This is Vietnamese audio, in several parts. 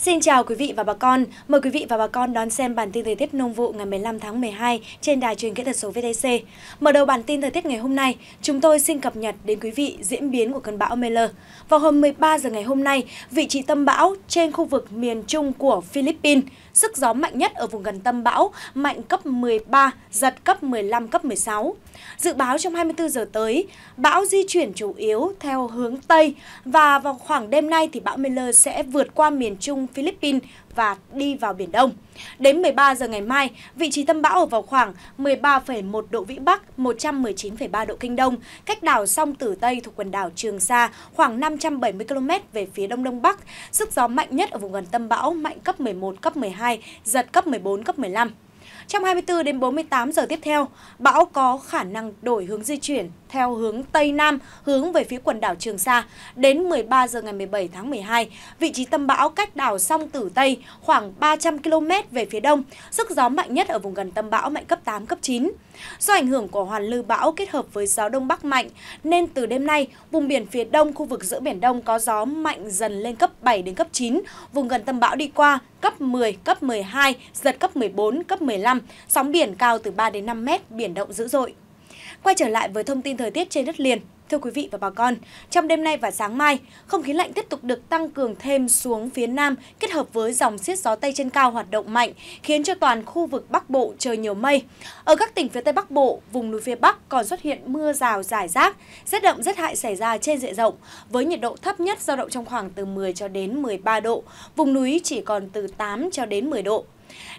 Xin chào quý vị và bà con. Mời quý vị và bà con đón xem bản tin thời tiết nông vụ ngày 15 tháng 12 trên đài truyền kỹ thuật số VTC. Mở đầu bản tin thời tiết ngày hôm nay, chúng tôi xin cập nhật đến quý vị diễn biến của cơn bão Miller. Vào hồi 13 giờ ngày hôm nay, vị trí tâm bão trên khu vực miền trung của Philippines, sức gió mạnh nhất ở vùng gần tâm bão mạnh cấp 13, giật cấp 15, cấp 16. Dự báo trong 24 giờ tới, bão di chuyển chủ yếu theo hướng Tây và vào khoảng đêm nay thì bão Miller sẽ vượt qua miền Trung Philippines và đi vào Biển Đông. Đến 13 giờ ngày mai, vị trí tâm bão ở vào khoảng 13,1 độ Vĩ Bắc, 119,3 độ Kinh Đông, cách đảo Song Tử Tây thuộc quần đảo Trường Sa khoảng 570 km về phía Đông Đông Bắc. Sức gió mạnh nhất ở vùng gần tâm bão mạnh cấp 11, cấp 12, giật cấp 14, cấp 15. Trong 24 đến 48 giờ tiếp theo, bão có khả năng đổi hướng di chuyển theo hướng Tây Nam hướng về phía quần đảo Trường Sa. Đến 13 giờ ngày 17 tháng 12, vị trí tâm bão cách đảo Song Tử Tây khoảng 300 km về phía đông, sức gió mạnh nhất ở vùng gần tâm bão mạnh cấp 8, cấp 9. Do ảnh hưởng của hoàn lưu bão kết hợp với gió đông bắc mạnh, nên từ đêm nay, vùng biển phía đông khu vực giữa Biển Đông có gió mạnh dần lên cấp 7 đến cấp 9, vùng gần tâm bão đi qua, cấp 10, cấp 12, giật cấp 14, cấp 15, sóng biển cao từ 3 đến 5 mét, biển động dữ dội. Quay trở lại với thông tin thời tiết trên đất liền, Thưa quý vị và bà con, trong đêm nay và sáng mai, không khí lạnh tiếp tục được tăng cường thêm xuống phía Nam kết hợp với dòng xiết gió Tây trên cao hoạt động mạnh, khiến cho toàn khu vực Bắc Bộ trời nhiều mây. Ở các tỉnh phía Tây Bắc Bộ, vùng núi phía Bắc còn xuất hiện mưa rào rải rác, rét đậm rét hại xảy ra trên diện rộng, với nhiệt độ thấp nhất dao động trong khoảng từ 10 cho đến 13 độ, vùng núi chỉ còn từ 8 cho đến 10 độ.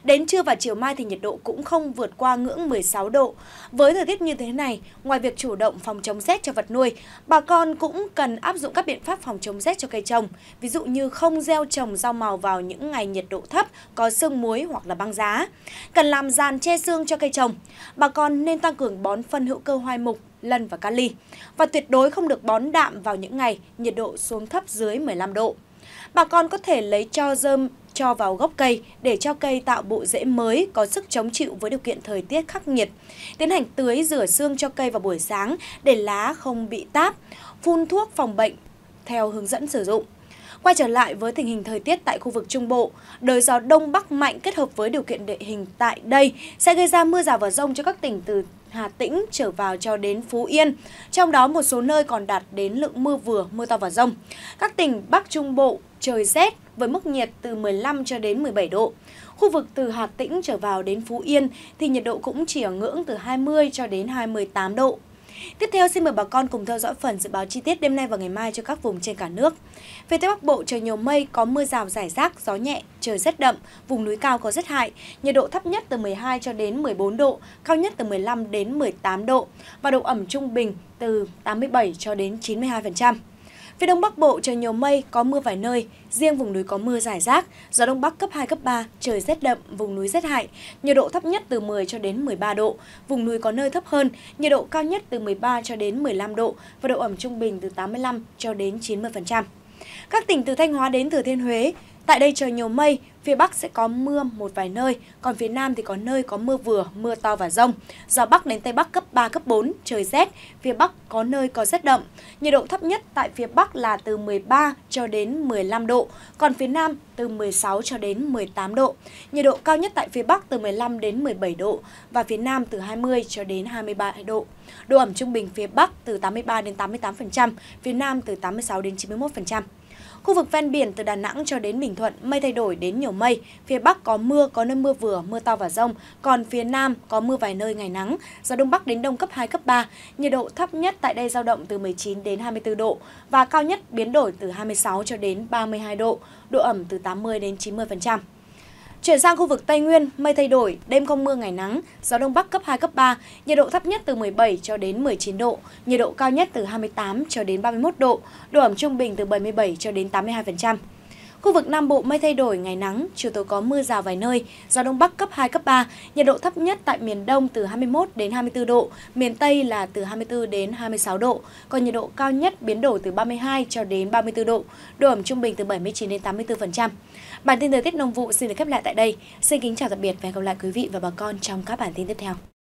Đến trưa và chiều mai thì nhiệt độ cũng không vượt qua ngưỡng 16 độ. Với thời tiết như thế này, ngoài việc chủ động phòng chống rét cho vật nuôi, bà con cũng cần áp dụng các biện pháp phòng chống rét cho cây trồng, ví dụ như không gieo trồng rau màu vào những ngày nhiệt độ thấp, có sương muối hoặc là băng giá. Cần làm giàn che sương cho cây trồng. Bà con nên tăng cường bón phân hữu cơ hoai mục lân và kali và tuyệt đối không được bón đạm vào những ngày nhiệt độ xuống thấp dưới 15 độ. Bà con có thể lấy cho dơm cho vào gốc cây để cho cây tạo bộ rễ mới có sức chống chịu với điều kiện thời tiết khắc nghiệt. Tiến hành tưới rửa xương cho cây vào buổi sáng để lá không bị táp, phun thuốc phòng bệnh theo hướng dẫn sử dụng. Quay trở lại với tình hình thời tiết tại khu vực Trung Bộ, đời gió Đông Bắc mạnh kết hợp với điều kiện địa hình tại đây sẽ gây ra mưa rào và rông cho các tỉnh từ Hà Tĩnh trở vào cho đến Phú Yên, trong đó một số nơi còn đạt đến lượng mưa vừa, mưa to và rông. Các tỉnh Bắc Trung Bộ trời rét với mức nhiệt từ 15 cho đến 17 độ. Khu vực từ Hà Tĩnh trở vào đến Phú Yên thì nhiệt độ cũng chỉ ở ngưỡng từ 20 cho đến 28 độ. Tiếp theo xin mời bà con cùng theo dõi phần dự báo chi tiết đêm nay và ngày mai cho các vùng trên cả nước. Về Tây Bắc Bộ trời nhiều mây, có mưa rào rải rác, gió nhẹ, trời rất đậm, vùng núi cao có rét hại, nhiệt độ thấp nhất từ 12 cho đến 14 độ, cao nhất từ 15 đến 18 độ và độ ẩm trung bình từ 87 cho đến 92%. Phía Đông Bắc Bộ trời nhiều mây, có mưa vài nơi, riêng vùng núi có mưa rải rác, gió Đông Bắc cấp 2, cấp 3, trời rét đậm, vùng núi rét hại, nhiệt độ thấp nhất từ 10 cho đến 13 độ, vùng núi có nơi thấp hơn, nhiệt độ cao nhất từ 13 cho đến 15 độ và độ ẩm trung bình từ 85 cho đến 90%. Các tỉnh từ Thanh Hóa đến Thừa Thiên Huế, Tại đây trời nhiều mây, phía Bắc sẽ có mưa một vài nơi, còn phía Nam thì có nơi có mưa vừa, mưa to và rông. Gió Bắc đến Tây Bắc cấp 3, cấp 4, trời rét, phía Bắc có nơi có rét đậm. Nhiệt độ thấp nhất tại phía Bắc là từ 13 cho đến 15 độ, còn phía Nam từ 16 cho đến 18 độ. Nhiệt độ cao nhất tại phía Bắc từ 15 đến 17 độ và phía Nam từ 20 cho đến 23 độ. Độ ẩm trung bình phía Bắc từ 83 đến 88%, phía Nam từ 86 đến 91%. Khu vực ven biển từ Đà Nẵng cho đến Bình Thuận mây thay đổi đến nhiều mây, phía Bắc có mưa, có nơi mưa vừa, mưa to và rông, còn phía Nam có mưa vài nơi ngày nắng, gió Đông Bắc đến Đông cấp 2, cấp 3, nhiệt độ thấp nhất tại đây dao động từ 19 đến 24 độ và cao nhất biến đổi từ 26 cho đến 32 độ, độ ẩm từ 80 đến 90%. Chuyển sang khu vực Tây Nguyên, mây thay đổi, đêm không mưa ngày nắng, gió đông bắc cấp 2 cấp 3, nhiệt độ thấp nhất từ 17 cho đến 19 độ, nhiệt độ cao nhất từ 28 cho đến 31 độ, độ ẩm trung bình từ 77 cho đến 82%. Khu vực Nam Bộ mây thay đổi, ngày nắng, chiều tối có mưa rào vài nơi, gió Đông Bắc cấp 2, cấp 3, nhiệt độ thấp nhất tại miền Đông từ 21 đến 24 độ, miền Tây là từ 24 đến 26 độ, còn nhiệt độ cao nhất biến đổi từ 32 cho đến 34 độ, độ ẩm trung bình từ 79 đến 84%. Bản tin thời tiết nông vụ xin được khép lại tại đây. Xin kính chào tạm biệt và hẹn gặp lại quý vị và bà con trong các bản tin tiếp theo.